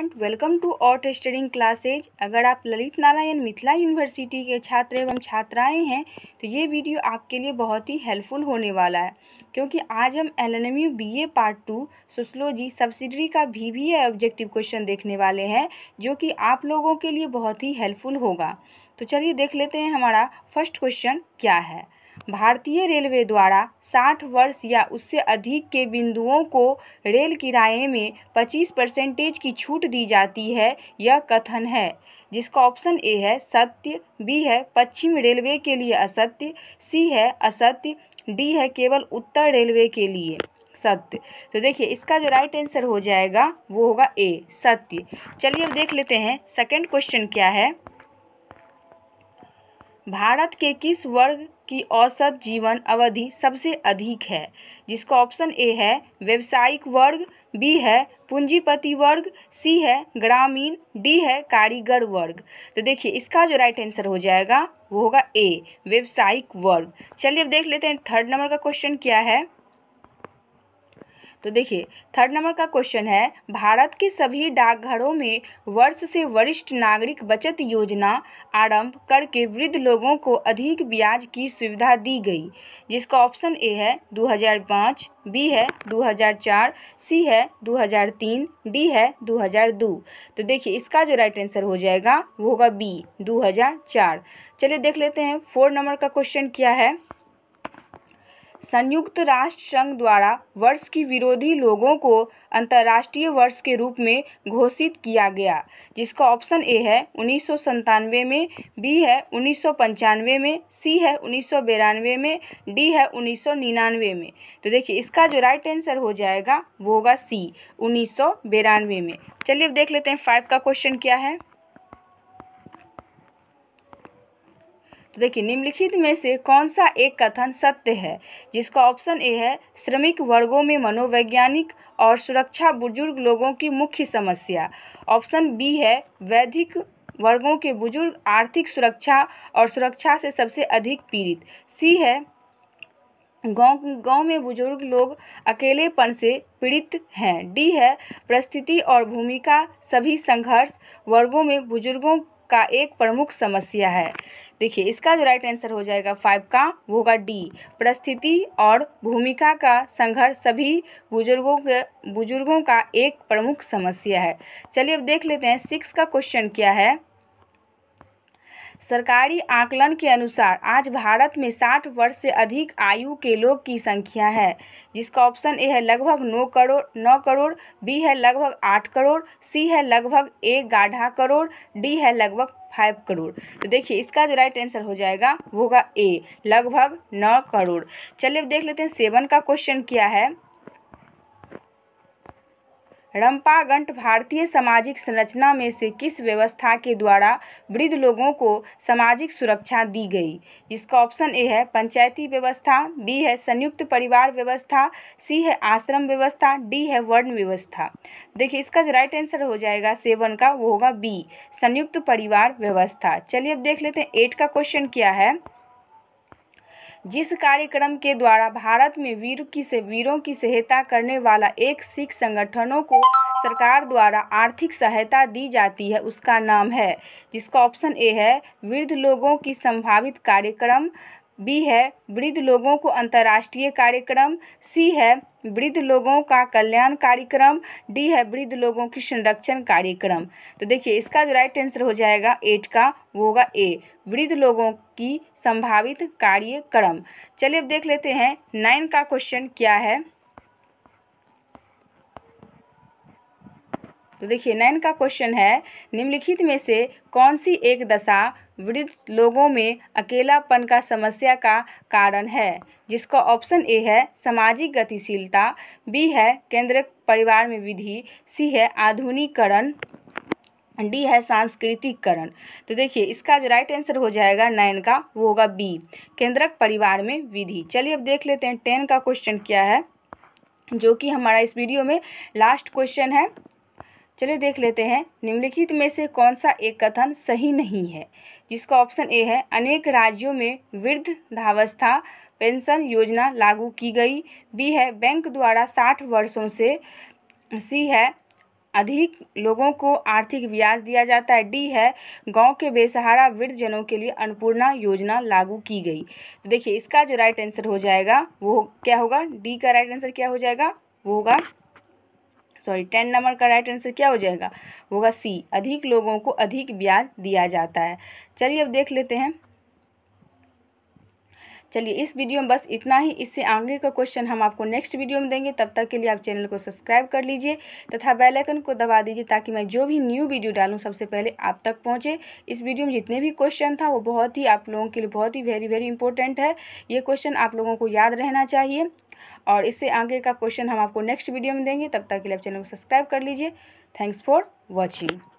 Student welcome to outstanding classes अगर आप Lalit Narayan Mithila university के छात्र एवं छात्राएं हैं तो ये वीडियो आपके लिए बहुत ही हेल्पफुल होने वाला है क्योंकि आज हम L N M U B A part two sociology subsidiary का भी भी ऑब्जेक्टिव क्वेश्चन देखने वाले हैं जो कि आप लोगों के लिए बहुत ही हेल्पफुल होगा तो चलिए देख लेते हैं हमारा फर्स्ट क्वेश्चन क्या है भारतीय रेलवे द्वारा साठ वर्ष या उससे अधिक के बिंदुओं को रेल किराए में 25 परसेंटेज की छूट दी जाती है यह कथन है जिसका ऑप्शन ए है सत्य बी है पश्चिम रेलवे के लिए असत्य सी है असत्य डी है केवल उत्तर रेलवे के लिए सत्य तो देखिए इसका जो राइट आंसर हो जाएगा वो होगा ए सत्य चलिए अब देख लेते हैं सेकंड क्वेश्चन क्या है भारत के किस वर्ग की औसत जीवन अवधि सबसे अधिक है जिसका ऑप्शन ए है व्यवसायिक वर्ग बी है पूंजीपति वर्ग सी है ग्रामीण डी है कारीगर वर्ग तो देखिए इसका जो राइट आंसर हो जाएगा वो होगा ए व्यवसायिक वर्ग चलिए अब देख लेते हैं थर्ड नंबर का क्वेश्चन क्या है तो देखिए थर्ड नंबर का क्वेश्चन है भारत के सभी डाकघरों में वर्ष से वरिष्ठ नागरिक बचत योजना आरंभ करके वृद्ध लोगों को अधिक ब्याज की सुविधा दी गई जिसका ऑप्शन ए है 2005, बी है 2004, सी है 2003, डी है 2002। तो देखिए इसका जो राइट आंसर हो जाएगा वो होगा बी 2004। चलिए देख लेते हैं फोर नंबर का क्वेश्चन क्या है संयुक्त राष्ट्र संघ द्वारा वर्ष की विरोधी लोगों को अंतर्राष्ट्रीय वर्ष के रूप में घोषित किया गया जिसका ऑप्शन ए है उन्नीस में बी है उन्नीस में सी है उन्नीस में डी है उन्नीस में तो देखिए इसका जो राइट आंसर हो जाएगा वो होगा सी उन्नीस में चलिए अब देख लेते हैं फाइव का क्वेश्चन क्या है तो देखिए निम्नलिखित में से कौन सा एक कथन सत्य है जिसका ऑप्शन ए है श्रमिक वर्गों में मनोवैज्ञानिक और सुरक्षा बुजुर्ग लोगों की मुख्य समस्या ऑप्शन बी है वैधिक वर्गों के बुजुर्ग आर्थिक सुरक्षा और सुरक्षा से सबसे अधिक पीड़ित सी है गांव गांव में बुजुर्ग लोग अकेलेपन से पीड़ित हैं डी है परिस्थिति और भूमिका सभी संघर्ष वर्गों में बुजुर्गों का एक प्रमुख समस्या है देखिए इसका जो राइट आंसर हो जाएगा फाइव का वो होगा डी परिस्थिति और भूमिका का संघर्ष सभी बुजुर्गों के बुजुर्गों का एक प्रमुख समस्या है चलिए अब देख लेते हैं सिक्स का क्वेश्चन क्या है सरकारी आकलन के अनुसार आज भारत में 60 वर्ष से अधिक आयु के लोग की संख्या है जिसका ऑप्शन ए है लगभग 9 करोड़ 9 करोड़ बी है लगभग 8 करोड़ सी है लगभग एक गाढ़ा करोड़ डी है लगभग फाइव करोड़ तो देखिए इसका जो राइट आंसर हो जाएगा वो होगा ए लगभग नौ करोड़ चलिए अब देख लेते हैं सेवन का क्वेश्चन क्या है रंपागंट भारतीय सामाजिक संरचना में से किस व्यवस्था के द्वारा वृद्ध लोगों को सामाजिक सुरक्षा दी गई जिसका ऑप्शन ए है पंचायती व्यवस्था बी है संयुक्त परिवार व्यवस्था सी है आश्रम व्यवस्था डी है वर्ण व्यवस्था देखिए इसका जो राइट आंसर हो जाएगा सेवन का वो होगा बी संयुक्त परिवार व्यवस्था चलिए अब देख लेते हैं एट का क्वेश्चन क्या है जिस कार्यक्रम के द्वारा भारत में वीर की से वीरों की सहायता करने वाला एक सिख संगठनों को सरकार द्वारा आर्थिक सहायता दी जाती है उसका नाम है जिसका ऑप्शन ए है वृद्ध लोगों की संभावित कार्यक्रम बी है वृद्ध लोगों को अंतर्राष्ट्रीय कार्यक्रम सी है वृद्ध लोगों का कल्याण कार्यक्रम डी है वृद्ध लोगों की संरक्षण कार्यक्रम तो देखिए इसका जो राइट आंसर हो जाएगा एट का वो होगा ए वृद्ध लोगों की संभावित कार्यक्रम चलिए अब देख लेते हैं नाइन का क्वेश्चन क्या है तो देखिए नाइन का क्वेश्चन है निम्नलिखित में से कौन सी एक दशा वृद्ध लोगों में अकेलापन का समस्या का कारण है जिसका ऑप्शन ए है सामाजिक गतिशीलता बी है केंद्रित परिवार में विधि सी है आधुनिकरण डी है सांस्कृतिककरण तो देखिए इसका जो राइट आंसर हो जाएगा नाइन का वो होगा बी केंद्रक परिवार में विधि चलिए अब देख लेते हैं टेन का क्वेश्चन क्या है जो कि हमारा इस वीडियो में लास्ट क्वेश्चन है चलिए देख लेते हैं निम्नलिखित में से कौन सा एक कथन सही नहीं है जिसका ऑप्शन ए है अनेक राज्यों में वृद्धावस्था पेंशन योजना लागू की गई बी है बैंक द्वारा साठ वर्षों से सी है अधिक लोगों को आर्थिक ब्याज दिया जाता है डी है गांव के बेसहारा वृद्ध जनों के लिए अन्नपूर्णा योजना लागू की गई तो देखिए इसका जो राइट आंसर हो जाएगा वो क्या होगा डी का राइट आंसर क्या हो जाएगा वो होगा सॉरी टेन नंबर का राइट आंसर क्या हो जाएगा होगा सी अधिक लोगों को अधिक ब्याज दिया जाता है चलिए अब देख लेते हैं चलिए इस वीडियो में बस इतना ही इससे आगे का क्वेश्चन हम आपको नेक्स्ट वीडियो में देंगे तब तक के लिए आप चैनल को सब्सक्राइब कर लीजिए तथा बेल आइकन को दबा दीजिए ताकि मैं जो भी न्यू वीडियो डालूँ सबसे पहले आप तक पहुँचे इस वीडियो में जितने भी क्वेश्चन था वो बहुत ही आप लोगों के लिए बहुत ही वेरी वेरी इंपॉर्टेंट है ये क्वेश्चन आप लोगों को याद रहना चाहिए और इससे आगे का क्वेश्चन हम आपको नेक्स्ट वीडियो में देंगे तब तक के लिए आप चैनल को सब्सक्राइब कर लीजिए थैंक्स फॉर वॉचिंग